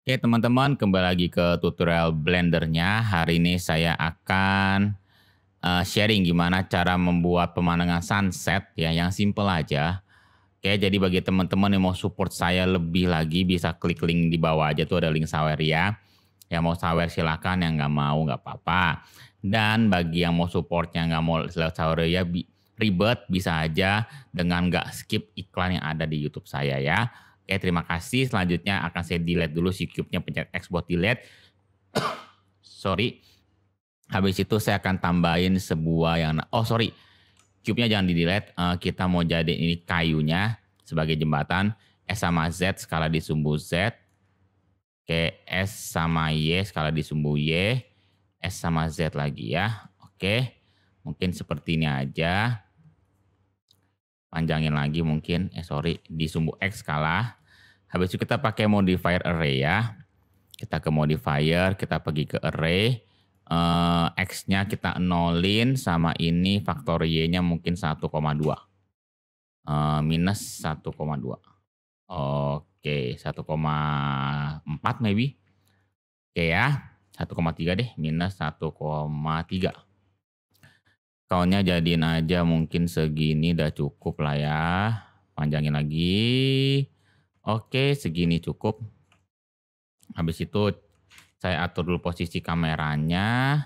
Oke teman-teman, kembali lagi ke tutorial blendernya. Hari ini saya akan uh, sharing gimana cara membuat pemandangan sunset ya yang simple aja. Oke, jadi bagi teman-teman yang mau support saya lebih lagi bisa klik link di bawah aja tuh ada link Saweria. Ya. Yang mau sawer silakan, yang nggak mau nggak apa-apa. Dan bagi yang mau support yang nggak mau lewat ya ribet bisa aja dengan nggak skip iklan yang ada di YouTube saya ya. Oke, ya, terima kasih. Selanjutnya akan saya delete dulu si cube-nya pencet X buat delete. sorry. Habis itu saya akan tambahin sebuah yang oh sorry. Cube-nya jangan di delete. Uh, kita mau jadi ini kayunya sebagai jembatan. S sama Z skala di sumbu Z. Oke, S sama Y skala di sumbu Y. S sama Z lagi ya. Oke, mungkin seperti ini aja. Panjangin lagi mungkin, eh sorry, di sumbu X skala. Habis itu kita pakai modifier array ya. Kita ke modifier, kita pergi ke array. Uh, X-nya kita nolin sama ini faktor Y-nya mungkin 1,2. Uh, eh, minus 1,2. Oke, 1,4 maybe. Oke ya, 1,3 deh, minus 1,3. Kaunya jadiin aja mungkin segini udah cukup lah ya. Panjangin lagi. Oke, segini cukup. Habis itu saya atur dulu posisi kameranya.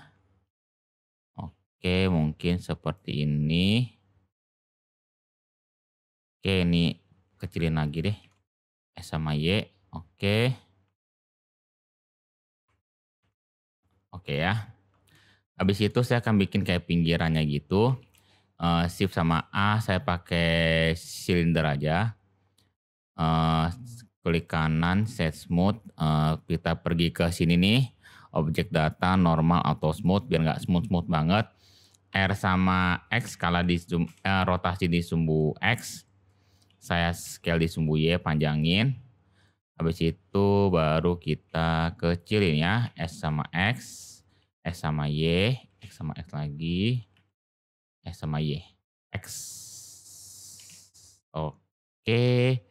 Oke, mungkin seperti ini. Oke, ini kecilin lagi deh. S sama Y. Oke. Oke ya. Habis itu saya akan bikin kayak pinggirannya gitu. Eh, shift sama A saya pakai silinder aja. Eh, klik kanan set smooth uh, kita pergi ke sini nih objek data normal atau smooth biar nggak smooth smooth banget R sama X skala di zoom, uh, eh, rotasi di sumbu X saya scale di sumbu Y panjangin habis itu baru kita kecilin ya S sama X S sama Y X sama X lagi S sama Y X oke okay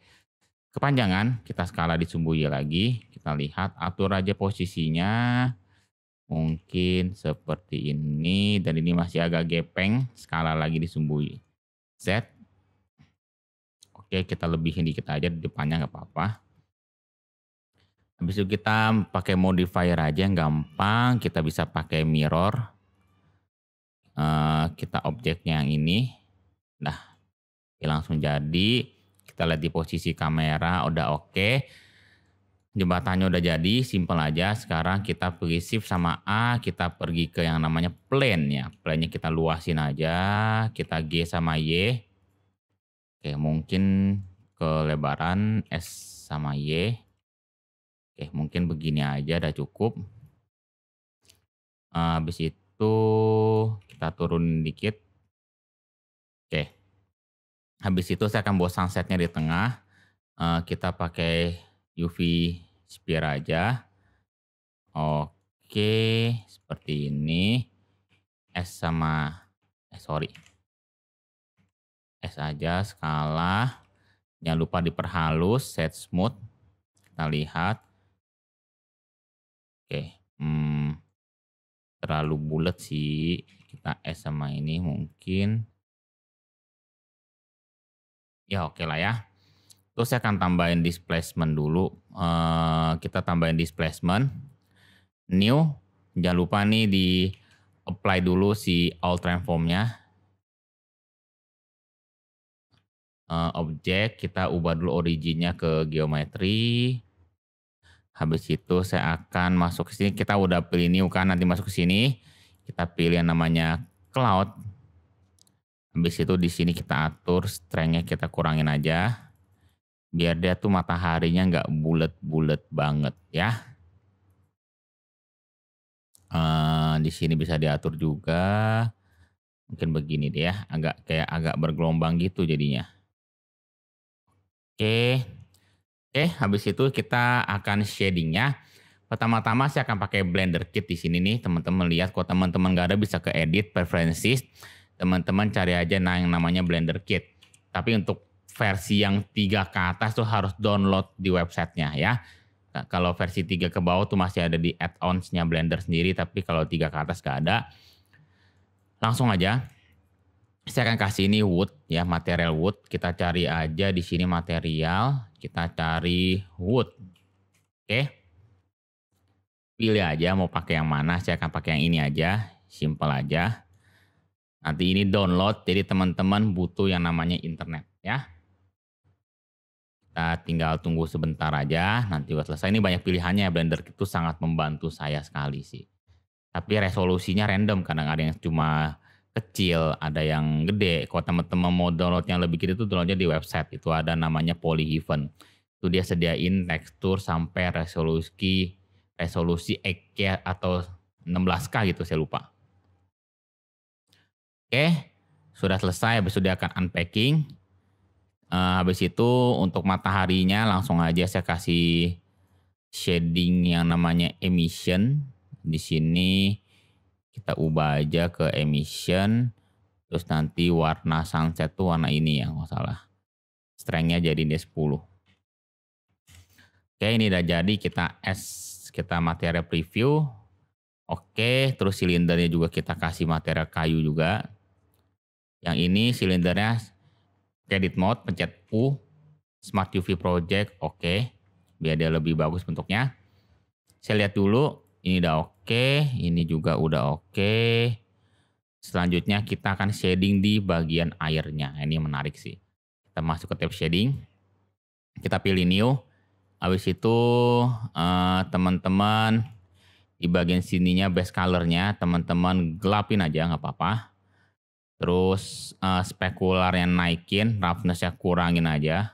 kepanjangan kita skala Y lagi kita lihat atur aja posisinya mungkin seperti ini dan ini masih agak gepeng skala lagi Y Z oke kita lebihin dikit aja di depannya nggak apa-apa habis itu kita pakai modifier aja yang gampang kita bisa pakai mirror eh, kita objeknya yang ini nah langsung jadi kita lihat di posisi kamera udah oke. Okay. Jembatannya udah jadi, simple aja. Sekarang kita pergi shift sama A, kita pergi ke yang namanya plane ya. plane kita luasin aja, kita G sama Y. Oke, mungkin kelebaran S sama Y. Oke, mungkin begini aja udah cukup. Habis itu kita turun dikit habis itu saya akan buat sunsetnya di tengah uh, kita pakai UV sphere aja oke seperti ini S sama eh sorry S aja skala jangan lupa diperhalus set smooth kita lihat oke hmm, terlalu bulat sih kita S sama ini mungkin ya oke okay lah ya. Terus saya akan tambahin displacement dulu. Uh, kita tambahin displacement. New. Jangan lupa nih di apply dulu si all transformnya. Uh, eh, objek kita ubah dulu originnya ke geometri. Habis itu saya akan masuk ke sini. Kita udah pilih new kan. Nanti masuk ke sini. Kita pilih yang namanya cloud Habis itu di sini kita atur strengthnya kita kurangin aja. Biar dia tuh mataharinya nggak bulat-bulat banget ya. Uh, di sini bisa diatur juga. Mungkin begini deh ya, agak kayak agak bergelombang gitu jadinya. Oke. Okay. Oke, okay, habis itu kita akan shadingnya. Pertama-tama saya akan pakai Blender Kit di sini nih, teman-teman lihat kalau teman-teman nggak ada bisa ke edit preferences teman-teman cari aja nah yang namanya Blender Kit. Tapi untuk versi yang tiga ke atas tuh harus download di websitenya ya. Nah, kalau versi tiga ke bawah tuh masih ada di add onsnya Blender sendiri, tapi kalau tiga ke atas gak ada. Langsung aja, saya akan kasih ini wood ya, material wood. Kita cari aja di sini material, kita cari wood. Oke. Pilih aja mau pakai yang mana, saya akan pakai yang ini aja, simple aja. Nanti ini download, jadi teman-teman butuh yang namanya internet ya. Kita tinggal tunggu sebentar aja, nanti udah selesai. Ini banyak pilihannya ya, Blender itu sangat membantu saya sekali sih. Tapi resolusinya random, kadang ada yang cuma kecil, ada yang gede. Kalau teman-teman mau download yang lebih gede itu downloadnya di website. Itu ada namanya Polyhaven. Itu dia sediain tekstur sampai resolusi resolusi EK ya, atau 16K gitu saya lupa. Oke, sudah selesai. Habis itu dia akan unpacking. Uh, habis itu untuk mataharinya langsung aja saya kasih shading yang namanya emission. Di sini kita ubah aja ke emission. Terus nanti warna sunset tuh warna ini ya, nggak salah. Strengthnya jadi dia 10. Oke, ini udah jadi. Kita S, kita material preview. Oke, terus silindernya juga kita kasih material kayu juga. Yang ini silindernya Credit Mode, pencet U, Smart UV Project, oke. Okay. Biar dia lebih bagus bentuknya. Saya lihat dulu, ini udah oke, okay, ini juga udah oke. Okay. Selanjutnya kita akan shading di bagian airnya. Ini menarik sih. Kita masuk ke tab shading. Kita pilih new. Habis itu eh, teman-teman uh, di bagian sininya base colornya teman-teman gelapin aja nggak apa-apa Terus uh, spekular yang naikin, roughness roughnessnya kurangin aja.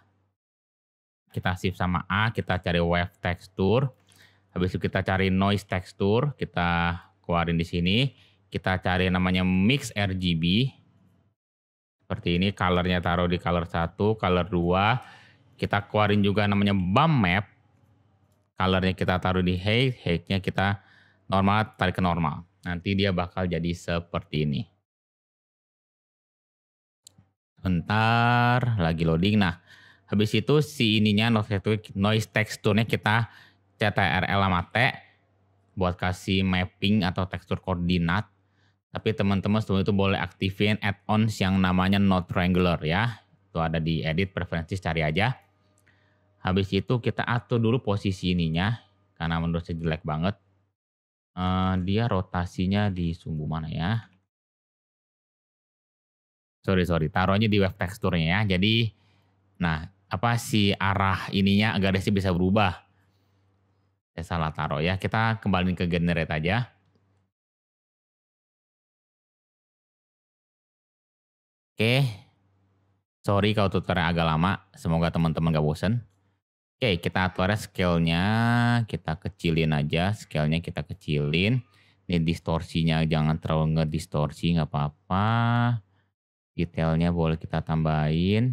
Kita shift sama A, kita cari wave texture. Habis itu kita cari noise texture, kita keluarin di sini. Kita cari namanya mix RGB. Seperti ini, colornya taruh di color 1, color 2. Kita keluarin juga namanya bump map. Colornya kita taruh di height, height-nya kita normal, tarik ke normal. Nanti dia bakal jadi seperti ini. Bentar, lagi loading. Nah, habis itu si ininya noise teksturnya kita CTRL sama T buat kasih mapping atau tekstur koordinat. Tapi teman-teman sebelum itu boleh aktifin add-ons yang namanya node triangular ya. Itu ada di edit Preferences cari aja. Habis itu kita atur dulu posisi ininya karena menurut saya jelek banget. Uh, dia rotasinya di sumbu mana ya? sorry sorry taruhnya di web teksturnya ya jadi nah apa si arah ininya agar garisnya bisa berubah saya salah taruh ya kita kembali ke generate aja oke sorry kalau tutorial agak lama semoga teman-teman gak bosen Oke, kita atur ya scale-nya kita kecilin aja, scale-nya kita kecilin. Ini distorsinya jangan terlalu ngedistorsi, nggak apa-apa detailnya boleh kita tambahin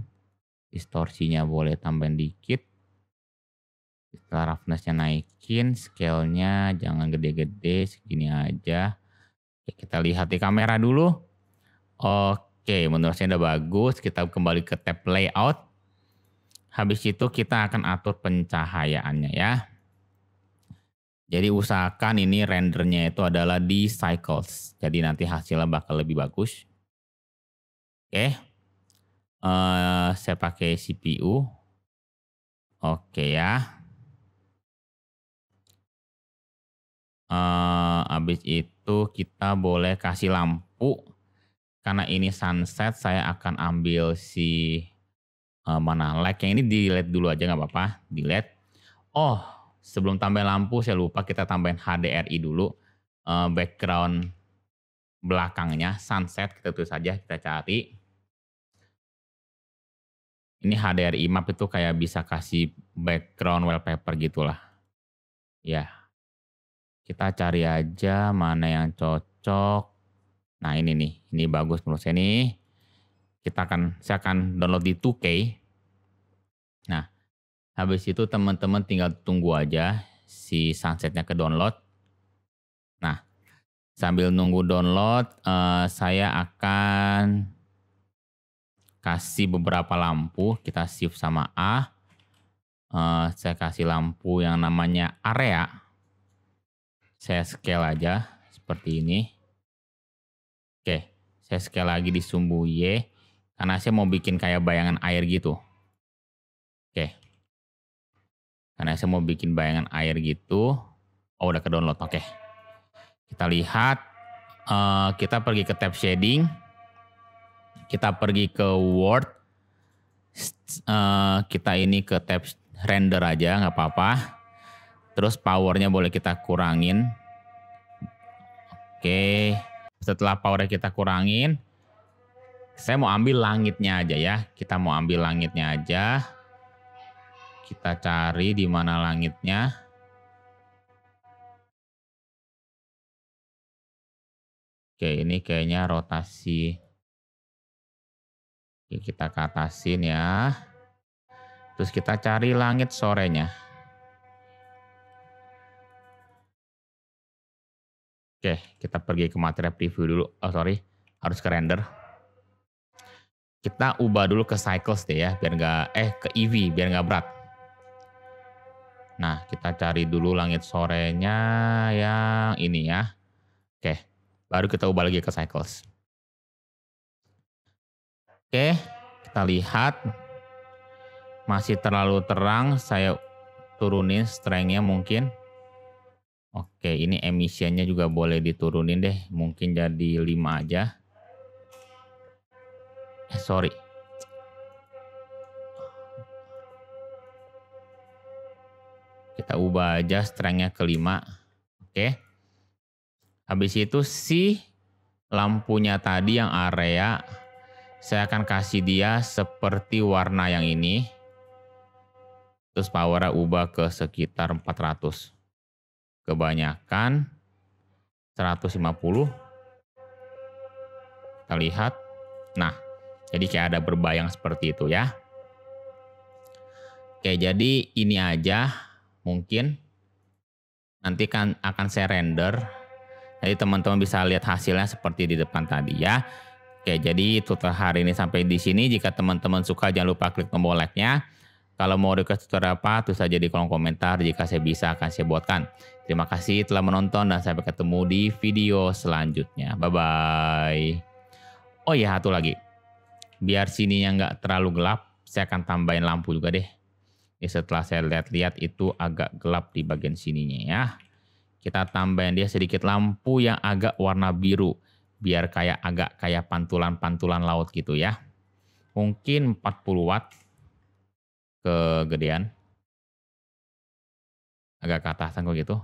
distorsinya boleh tambahin dikit setelah roughnessnya naikin scale-nya jangan gede-gede segini aja Oke, kita lihat di kamera dulu Oke menurut saya udah bagus kita kembali ke tab layout habis itu kita akan atur pencahayaannya ya jadi usahakan ini rendernya itu adalah di cycles jadi nanti hasilnya bakal lebih bagus Oke. Uh, saya pakai CPU. Oke ya. Uh, habis itu kita boleh kasih lampu. Karena ini sunset, saya akan ambil si uh, mana lag. Yang ini delete dulu aja nggak apa-apa. Di Delete. Oh, sebelum tambah lampu saya lupa kita tambahin HDRI dulu. Uh, background belakangnya sunset kita tulis saja kita cari ini HDRI map itu kayak bisa kasih background wallpaper gitulah. Ya. Kita cari aja mana yang cocok. Nah, ini nih. Ini bagus menurut saya nih. Kita akan saya akan download di 2K. Nah, habis itu teman-teman tinggal tunggu aja si sunsetnya ke download. Nah, sambil nunggu download, eh, saya akan kasih beberapa lampu, kita shift sama A. Uh, saya kasih lampu yang namanya area. Saya scale aja seperti ini. Oke, saya scale lagi di sumbu Y karena saya mau bikin kayak bayangan air gitu. Oke. Karena saya mau bikin bayangan air gitu. Oh, udah ke download. Oke. Kita lihat uh, kita pergi ke tab shading kita pergi ke Word, eh, kita ini ke tab render aja nggak apa-apa. Terus powernya boleh kita kurangin. Oke, setelah powernya kita kurangin, saya mau ambil langitnya aja ya. Kita mau ambil langitnya aja. Kita cari di mana langitnya. Oke, ini kayaknya rotasi Oke, kita ke atasin ya. Terus kita cari langit sorenya. Oke, kita pergi ke materi preview dulu. Oh sorry, harus ke render. Kita ubah dulu ke cycles deh ya, biar nggak eh ke EV, biar nggak berat. Nah, kita cari dulu langit sorenya yang ini ya. Oke, baru kita ubah lagi ke cycles. Oke, kita lihat. Masih terlalu terang, saya turunin strength-nya mungkin. Oke, ini emisinya juga boleh diturunin deh. Mungkin jadi 5 aja. Eh, sorry. Kita ubah aja strength-nya ke 5. Oke. Habis itu si lampunya tadi yang area saya akan kasih dia seperti warna yang ini. Terus power ubah ke sekitar 400. Kebanyakan 150. Kita lihat. Nah, jadi kayak ada berbayang seperti itu ya. Oke, jadi ini aja mungkin nanti kan akan saya render. Jadi teman-teman bisa lihat hasilnya seperti di depan tadi ya. Oke, jadi tutorial hari ini sampai di sini. Jika teman-teman suka, jangan lupa klik tombol like-nya. Kalau mau request tutorial apa, tulis saja di kolom komentar. Jika saya bisa, akan saya buatkan. Terima kasih telah menonton dan sampai ketemu di video selanjutnya. Bye-bye. Oh iya, satu lagi. Biar sininya nggak terlalu gelap, saya akan tambahin lampu juga deh. setelah saya lihat-lihat itu agak gelap di bagian sininya ya. Kita tambahin dia sedikit lampu yang agak warna biru biar kayak agak kayak pantulan-pantulan laut gitu ya. Mungkin 40 watt kegedean. Agak ke atasan kok gitu.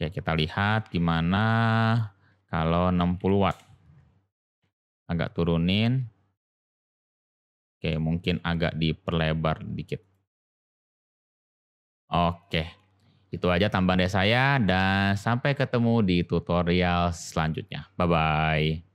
Ya kita lihat gimana kalau 60 watt. Agak turunin. Oke mungkin agak diperlebar dikit. Oke itu aja tambahan dari saya dan sampai ketemu di tutorial selanjutnya. Bye-bye.